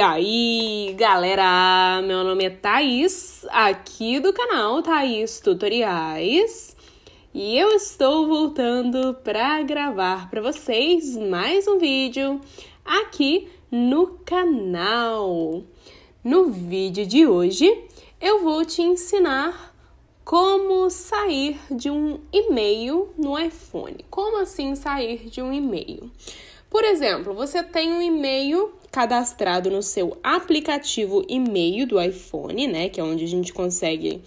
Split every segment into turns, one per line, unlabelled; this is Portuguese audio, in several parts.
E aí, galera, meu nome é Thaís, aqui do canal Thaís Tutoriais, e eu estou voltando para gravar para vocês mais um vídeo aqui no canal. No vídeo de hoje, eu vou te ensinar como sair de um e-mail no iPhone. Como assim sair de um e-mail? Por exemplo, você tem um e-mail cadastrado no seu aplicativo e-mail do iPhone, né? Que é onde a gente consegue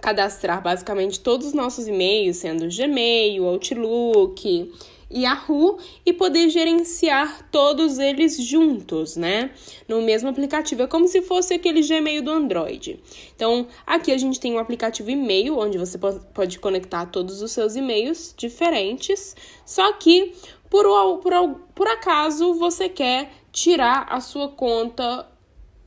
cadastrar basicamente todos os nossos e-mails, sendo Gmail, Outlook, Yahoo, e poder gerenciar todos eles juntos, né? No mesmo aplicativo. É como se fosse aquele Gmail do Android. Então, aqui a gente tem um aplicativo e-mail, onde você pode conectar todos os seus e-mails diferentes, só que por, por, por acaso você quer tirar a sua conta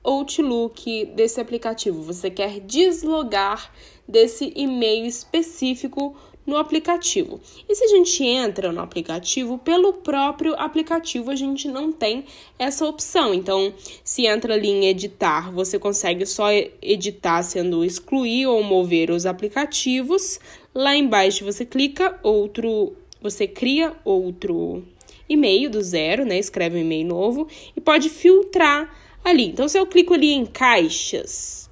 Outlook desse aplicativo, você quer deslogar desse e-mail específico no aplicativo. E se a gente entra no aplicativo, pelo próprio aplicativo a gente não tem essa opção. Então, se entra ali em editar, você consegue só editar sendo excluir ou mover os aplicativos. Lá embaixo você clica outro você cria outro e-mail do zero, né? Escreve um e-mail novo e pode filtrar ali. Então, se eu clico ali em caixas,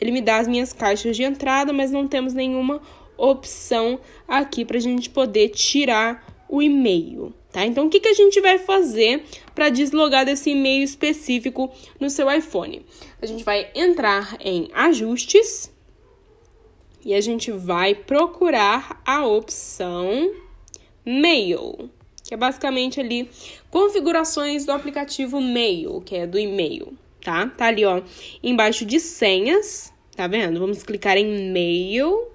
ele me dá as minhas caixas de entrada, mas não temos nenhuma opção aqui para a gente poder tirar o e-mail, tá? Então, o que, que a gente vai fazer para deslogar desse e-mail específico no seu iPhone? A gente vai entrar em ajustes e a gente vai procurar a opção Mail, que é basicamente ali configurações do aplicativo Mail, que é do e-mail, tá? Tá ali, ó, embaixo de senhas, tá vendo? Vamos clicar em Mail.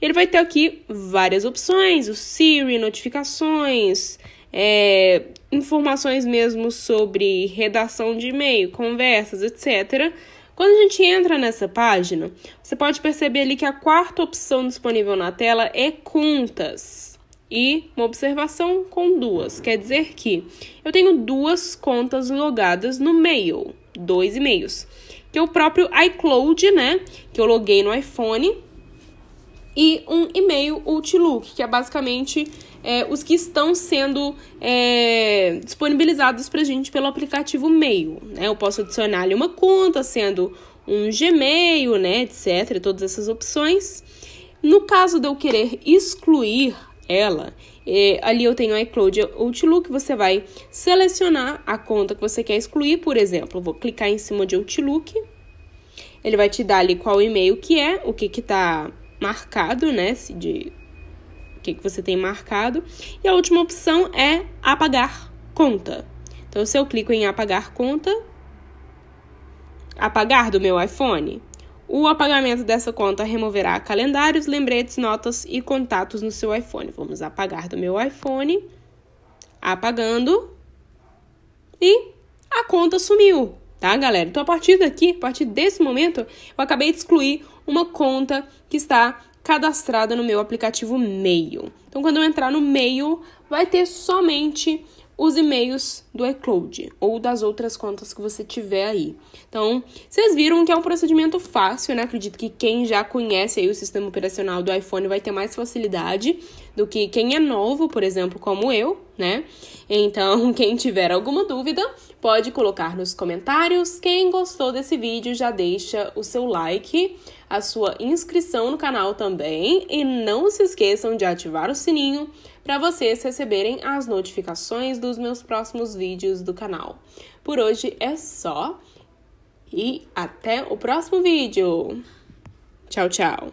Ele vai ter aqui várias opções, o Siri, notificações, é, informações mesmo sobre redação de e-mail, conversas, etc. Quando a gente entra nessa página, você pode perceber ali que a quarta opção disponível na tela é contas. E uma observação com duas, quer dizer que eu tenho duas contas logadas no Mail, dois e-mails, que é o próprio iCloud, né, que eu loguei no iPhone e um e-mail Outlook, que é basicamente é, os que estão sendo é, disponibilizados para a gente pelo aplicativo Mail. Né? Eu posso adicionar ali uma conta, sendo um Gmail, né, etc. Todas essas opções. No caso de eu querer excluir ela, é, ali eu tenho a iCloud Outlook, você vai selecionar a conta que você quer excluir, por exemplo, vou clicar em cima de Outlook, ele vai te dar ali qual e-mail que é, o que que tá marcado, né? De o que, que você tem marcado. E a última opção é apagar conta. Então, se eu clico em apagar conta, apagar do meu iPhone, o apagamento dessa conta removerá calendários, lembretes, notas e contatos no seu iPhone. Vamos apagar do meu iPhone, apagando, e a conta sumiu tá, galera? Então, a partir daqui, a partir desse momento, eu acabei de excluir uma conta que está cadastrada no meu aplicativo Mail. Então, quando eu entrar no Mail, vai ter somente os e-mails do iCloud ou das outras contas que você tiver aí. Então, vocês viram que é um procedimento fácil, né? Acredito que quem já conhece aí o sistema operacional do iPhone vai ter mais facilidade do que quem é novo, por exemplo, como eu, né? Então, quem tiver alguma dúvida, pode colocar nos comentários. Quem gostou desse vídeo, já deixa o seu like, a sua inscrição no canal também e não se esqueçam de ativar o sininho para vocês receberem as notificações dos meus próximos vídeos do canal. Por hoje é só e até o próximo vídeo. Tchau, tchau.